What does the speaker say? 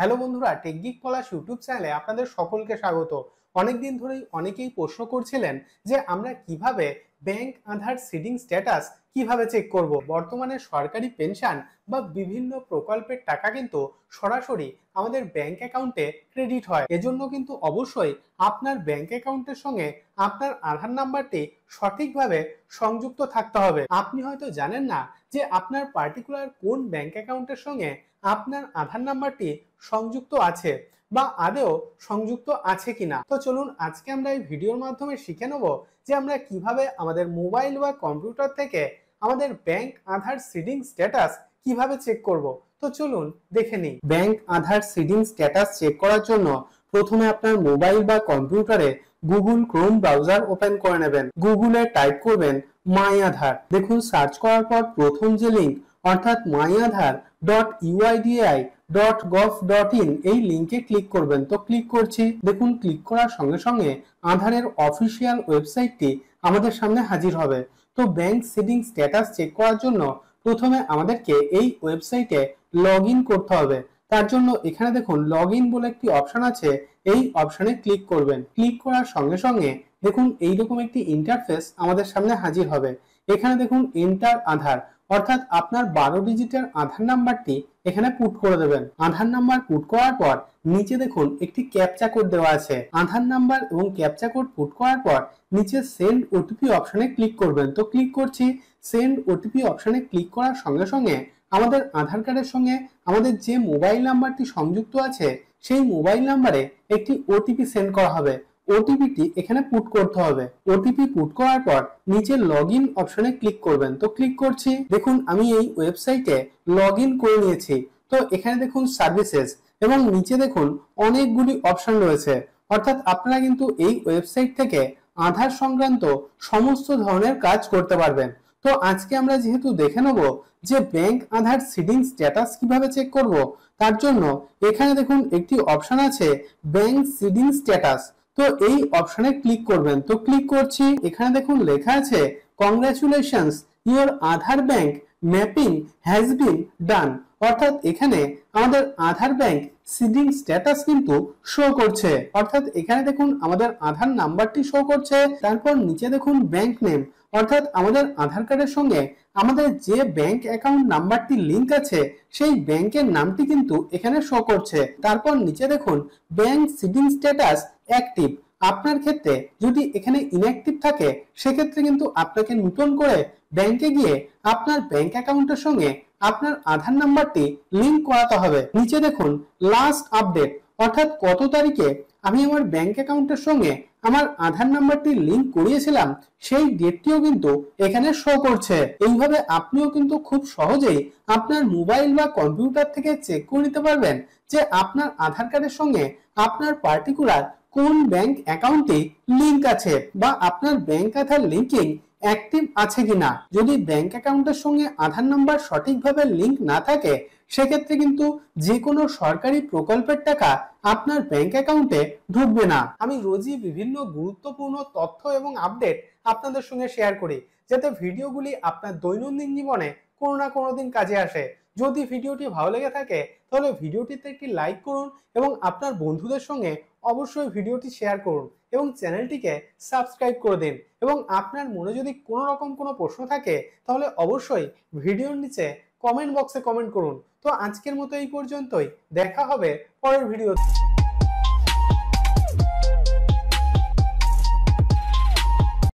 hello বন্ধুরা টেকগিক পলাশ YouTube চ্যানেলে আপনাদের সকলকে স্বাগত অনেকদিন ধরেই অনেকেই প্রশ্ন করছিলেন যে আমরা কিভাবে ব্যাংক আধার সিডিং স্ট্যাটাস কিভাবে চেক করব বর্তমানে সরকারি পেনশন বা বিভিন্ন প্রকল্পের টাকা কিন্তু সরাসরি আমাদের ব্যাংক অ্যাকাউন্টে ক্রেডিট হয় এজন্য কিন্তু অবশ্যই আপনার ব্যাংক অ্যাকাউন্টের সঙ্গে আপনার আধার নাম্বারটি সঠিকভাবে সংযুক্ত থাকতে হবে আপনি হয়তো জানেন না যে আপনার পার্টিকুলার কোন ব্যাংক অ্যাকাউন্টের সঙ্গে আপনার আধার নাম্বারটি সংযুক্ত আছে বা আদেও সংযুক্ত আছে কিনা তো চলুন আজকে আমরা এই ভিডিওর মাধ্যমে শিখে নেব যে আমরা কিভাবে আমাদের মোবাইল বা কম্পিউটার থেকে আমাদের ব্যাংক আধার সিডিং স্ট্যাটাস কিভাবে চেক করব তো চলুন দেখে নিই bank Aadhaar seeding status check করার জন্য প্রথমে আপনার মোবাইল বা কম্পিউটারে গুগল ক্রোম ব্রাউজার ওপেন করে নেবেন গুগলে টাইপ করবেন মাই আধার দেখুন সার্চ করার পর প্রথম যে লিঙ্ক অর্থাৎ my Aadhaar dot UIDAI dot gov dot in এই লিঙ্কে ক্লিক করবেন তো ক্লিক করছি দেখুন ক্লিক করার সঙ্গে সঙ্গে আধারের অফিসিয়াল ওয়েবসাইটটি আমাদের সামনে হাজির হবে তো ব্যাংক সেভিং স্ট্যাটাস চেক করার জন্য প্রথমে আমাদেরকে এই ওয়েবসাইটে লগ করতে হবে তার জন্য এখানে দেখুন লগ বলে একটি অপশন আছে এই অপশনে ক্লিক করবেন ক্লিক করার সঙ্গে সঙ্গে দেখুন এইরকম একটি ইন্টারফেস আমাদের সামনে হাজির হবে এখানে দেখুন এন্টার আধার অর্থাৎ আপনার বারো ডিজিটের আধার নাম্বারটি এখানে পুট করে দেবেন আধার নাম্বার পুট করার পর নিচে দেখুন একটি ক্যাপচা কোড দেওয়া আছে আধার নাম্বার এবং ক্যাপচা কোড পুট করার পর নিচে সেন্ড ওটিপি অপশনে ক্লিক করবেন তো ক্লিক করছি সেন্ড ওটিপি অপশনে ক্লিক করার সঙ্গে সঙ্গে আমাদের আধার কার্ডের সঙ্গে আমাদের যে মোবাইল নাম্বারটি সংযুক্ত আছে সেই মোবাইল নাম্বারে একটি ওটিপি সেন্ড করা হবে ওটিপিটি এখানে পুট করতে হবে ওটিপি পুট করার পর নিচে লগ ইন অপশনে ক্লিক করবেন তো ক্লিক করছি দেখুন আমি এই ওয়েবসাইটে লগ ইন করে নিয়েছি তো এখানে দেখুন সার্ভিসেস এবং নিচে দেখুন অনেকগুলি অপশন রয়েছে অর্থাৎ আপনারা কিন্তু এই ওয়েবসাইট থেকে আধার সংক্রান্ত সমস্ত ধরনের কাজ করতে পারবেন তো আজকে আমরা যেহেতু দেখে নেব যে ব্যাংক আধার সিডিং স্ট্যাটাস কিভাবে চেক করব তার জন্য এখানে দেখুন একটি অপশন আছে ব্যাংক সিডিং স্ট্যাটাস তো এই অপশনে ক্লিক করবেন তো ক্লিক করছি এখানে দেখুন লেখা আছে congratulations your Aadhaar bank mapping has been done অর্থাৎ এখানে আমাদের আধার ব্যাংক সিডিং স্ট্যাটাস কিন্তু শো করছে অর্থাৎ এখানে দেখুন আমাদের আধার নাম্বারটি শো করছে তারপর নিচে দেখুন ব্যাংক নেম অর্থাৎ আমাদের আধার কার্ডের সঙ্গে আমাদের যে ব্যাংক অ্যাকাউন্ট নাম্বারটি লিংক আছে সেই ব্যাংকের নামটি কিন্তু এখানে শো করছে তারপর নিচে দেখুন ব্যাংক সিডিং স্ট্যাটাস অ্যাক্টিভ আপনার ক্ষেত্রে যদি এখানে ইনঅ্যাক্টিভ থাকে সেক্ষেত্রে কিন্তু আপনাকে নতুন করে ব্যাংকে গিয়ে আপনার ব্যাংক অ্যাকাউন্টের সঙ্গে আপনার আধার নাম্বারটি লিংক করাতে হবে নিচে দেখুন লাস্ট আপডেট অর্থাৎ কত তারিখে আমি আমার ব্যাংক অ্যাকাউন্টের সঙ্গে আমার আধার নাম্বারটি লিংক করিয়েছিলাম সেই ডেটটিও কিন্তু এখানে শো করছে এইভাবে আপনিও কিন্তু খুব সহজেই আপনার মোবাইল বা কম্পিউটার থেকে চেক করে নিতে পারবেন যে আপনার আধার কার্ডের সঙ্গে আপনার পার্টিকুলার কোন ব্যাংক অ্যাকাউন্টে লিংক আছে বা আপনার ব্যাংক আধার লিঙ্কিং অ্যাক্টিভ আছে কিনা যদি ব্যাংক অ্যাকাউন্টের সঙ্গে আধার নাম্বার সঠিকভাবে লিঙ্ক না থাকে সেক্ষেত্রে কিন্তু যে কোনো সরকারি প্রকল্পের টাকা আপনার ব্যাংক অ্যাকাউন্টে ঢুকবে না আমি রোজই বিভিন্ন গুরুত্বপূর্ণ তথ্য এবং আপডেট আপনাদের সঙ্গে শেয়ার করি যাতে ভিডিওগুলি আপনার দৈনন্দিন জীবনে কোনো না কোনো দিন কাজে আসে যদি ভিডিওটি ভালো লেগে থাকে তাহলে ভিডিওটিতে একটি লাইক করুন এবং আপনার বন্ধুদের সঙ্গে অবশ্যই ভিডিওটি শেয়ার করুন এবং চ্যানেলটিকে সাবস্ক্রাইব করে দিন এবং আপনার মনে যদি কোনো রকম কোনো প্রশ্ন থাকে তাহলে অবশ্যই ভিডিওর নিচে কমেন্ট বক্সে কমেন্ট করুন তো আজকের মতো এই পর্যন্তই দেখা হবে পরের ভিডিওতে